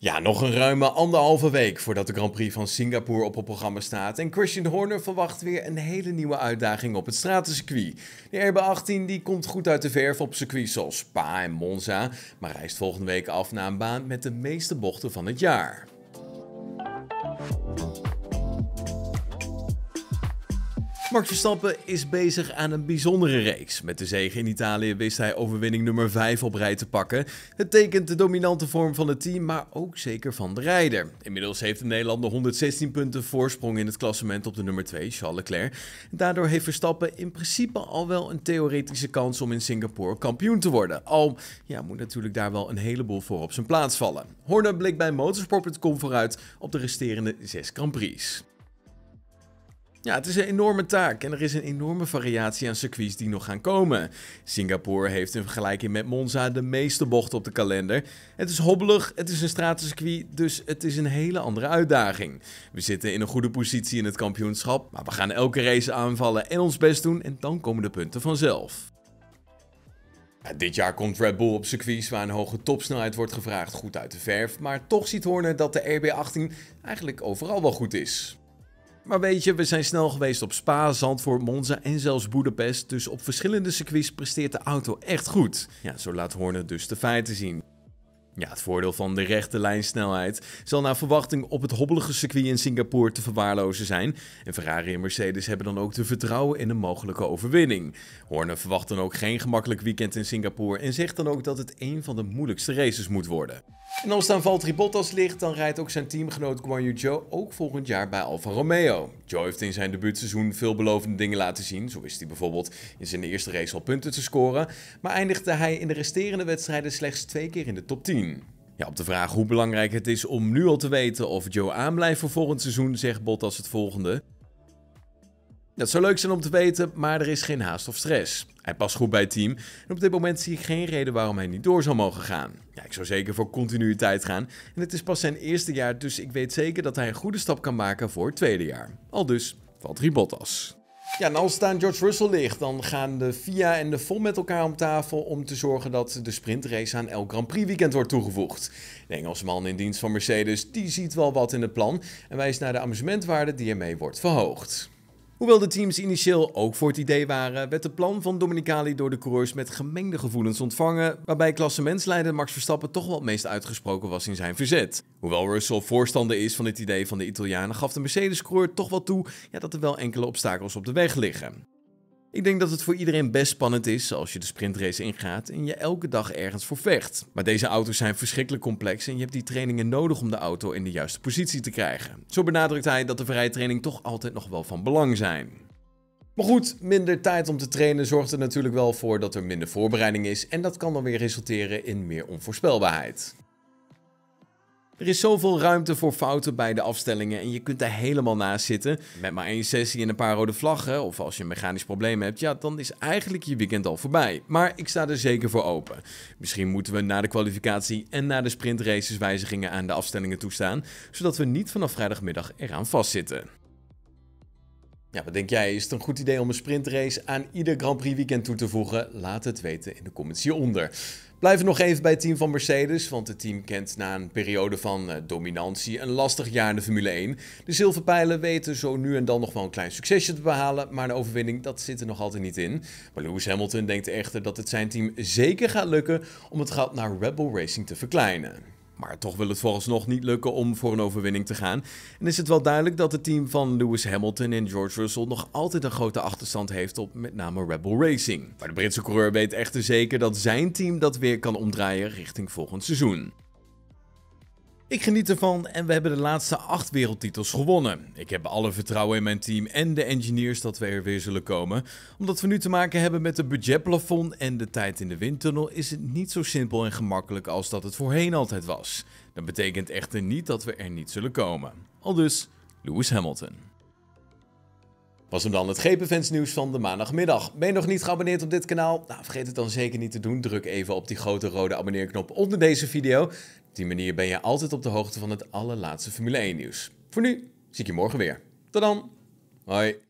Ja, nog een ruime anderhalve week voordat de Grand Prix van Singapore op het programma staat. En Christian Horner verwacht weer een hele nieuwe uitdaging op het stratencircuit. De RB18 die komt goed uit de verf op circuits zoals Spa en Monza, maar reist volgende week af naar een baan met de meeste bochten van het jaar. Max Verstappen is bezig aan een bijzondere reeks. Met de zege in Italië wist hij overwinning nummer 5 op rij te pakken. Het tekent de dominante vorm van het team, maar ook zeker van de rijder. Inmiddels heeft de Nederlander 116 punten voorsprong in het klassement op de nummer 2, Charles Leclerc. Daardoor heeft Verstappen in principe al wel een theoretische kans om in Singapore kampioen te worden. Al ja, moet natuurlijk daar wel een heleboel voor op zijn plaats vallen. Horner blikt bij motorsport.com vooruit op de resterende 6 Grand Prix. Ja, het is een enorme taak en er is een enorme variatie aan circuits die nog gaan komen. Singapore heeft in vergelijking met Monza de meeste bochten op de kalender. Het is hobbelig, het is een stratencircuit, dus het is een hele andere uitdaging. We zitten in een goede positie in het kampioenschap, maar we gaan elke race aanvallen en ons best doen en dan komen de punten vanzelf. Ja, dit jaar komt Red Bull op circuits waar een hoge topsnelheid wordt gevraagd goed uit de verf, maar toch ziet Horner dat de RB18 eigenlijk overal wel goed is. Maar weet je, we zijn snel geweest op Spa, Zandvoort, Monza en zelfs Budapest. Dus op verschillende circuits presteert de auto echt goed. Ja, zo laat Horner dus de feiten zien. Ja, het voordeel van de rechte lijnsnelheid zal naar verwachting op het hobbelige circuit in Singapore te verwaarlozen zijn. En Ferrari en Mercedes hebben dan ook te vertrouwen in een mogelijke overwinning. Horner verwacht dan ook geen gemakkelijk weekend in Singapore en zegt dan ook dat het een van de moeilijkste races moet worden. En als het aan Valtteri Bottas ligt, dan rijdt ook zijn teamgenoot Guan Yu Zhou ook volgend jaar bij Alfa Romeo. Joe heeft in zijn debuutseizoen veelbelovende dingen laten zien. Zo wist hij bijvoorbeeld in zijn eerste race al punten te scoren. Maar eindigde hij in de resterende wedstrijden slechts twee keer in de top 10. Ja, op de vraag hoe belangrijk het is om nu al te weten of Joe aanblijft voor volgend seizoen, zegt Bottas het volgende. Dat zou leuk zijn om te weten, maar er is geen haast of stress. Hij past goed bij het team en op dit moment zie ik geen reden waarom hij niet door zou mogen gaan. Ja, ik zou zeker voor continuïteit gaan en het is pas zijn eerste jaar, dus ik weet zeker dat hij een goede stap kan maken voor het tweede jaar. Al dus, Valtteri Bottas. Ja, als het aan George Russell ligt, dan gaan de FIA en de FOM met elkaar om tafel om te zorgen dat de sprintrace aan elk Grand Prix weekend wordt toegevoegd. De Engelsman in dienst van Mercedes, die ziet wel wat in het plan en wijst naar de amusementwaarde die ermee wordt verhoogd. Hoewel de teams initieel ook voor het idee waren, werd het plan van Dominicali door de coureurs met gemengde gevoelens ontvangen, waarbij klassementsleider Max Verstappen toch wel het meest uitgesproken was in zijn verzet. Hoewel Russell voorstander is van dit idee van de Italianen, gaf de Mercedes-coureur toch wel toe dat er wel enkele obstakels op de weg liggen. Ik denk dat het voor iedereen best spannend is als je de sprintrace ingaat en je elke dag ergens voor vecht. Maar deze auto's zijn verschrikkelijk complex en je hebt die trainingen nodig om de auto in de juiste positie te krijgen. Zo benadrukt hij dat de vrije training toch altijd nog wel van belang zijn. Maar goed, minder tijd om te trainen zorgt er natuurlijk wel voor dat er minder voorbereiding is en dat kan dan weer resulteren in meer onvoorspelbaarheid. Er is zoveel ruimte voor fouten bij de afstellingen en je kunt daar helemaal naast zitten. Met maar één sessie en een paar rode vlaggen, of als je een mechanisch probleem hebt, ja, dan is eigenlijk je weekend al voorbij. Maar ik sta er zeker voor open. Misschien moeten we na de kwalificatie en na de sprintraces wijzigingen aan de afstellingen toestaan, zodat we niet vanaf vrijdagmiddag eraan vastzitten. Ja, wat denk jij? Is het een goed idee om een sprintrace aan ieder Grand Prix weekend toe te voegen? Laat het weten in de comments hieronder. Blijven nog even bij het team van Mercedes, want het team kent na een periode van eh, dominantie een lastig jaar in de Formule 1. De zilverpijlen weten zo nu en dan nog wel een klein succesje te behalen, maar de overwinning dat zit er nog altijd niet in. Maar Lewis Hamilton denkt echter dat het zijn team zeker gaat lukken om het gat naar Rebel Racing te verkleinen. Maar toch wil het nog niet lukken om voor een overwinning te gaan. En is het wel duidelijk dat het team van Lewis Hamilton en George Russell nog altijd een grote achterstand heeft op met name Rebel Racing. Maar de Britse coureur weet echter zeker dat zijn team dat weer kan omdraaien richting volgend seizoen. Ik geniet ervan en we hebben de laatste acht wereldtitels gewonnen. Ik heb alle vertrouwen in mijn team en de engineers dat we er weer zullen komen. Omdat we nu te maken hebben met het budgetplafond en de tijd in de windtunnel is het niet zo simpel en gemakkelijk als dat het voorheen altijd was. Dat betekent echter niet dat we er niet zullen komen. Al dus, Lewis Hamilton. Was hem dan het GPFans nieuws van de maandagmiddag. Ben je nog niet geabonneerd op dit kanaal? Nou, vergeet het dan zeker niet te doen. Druk even op die grote rode abonneerknop onder deze video. Op die manier ben je altijd op de hoogte van het allerlaatste Formule 1 nieuws. Voor nu, zie ik je morgen weer. Tot dan. Hoi.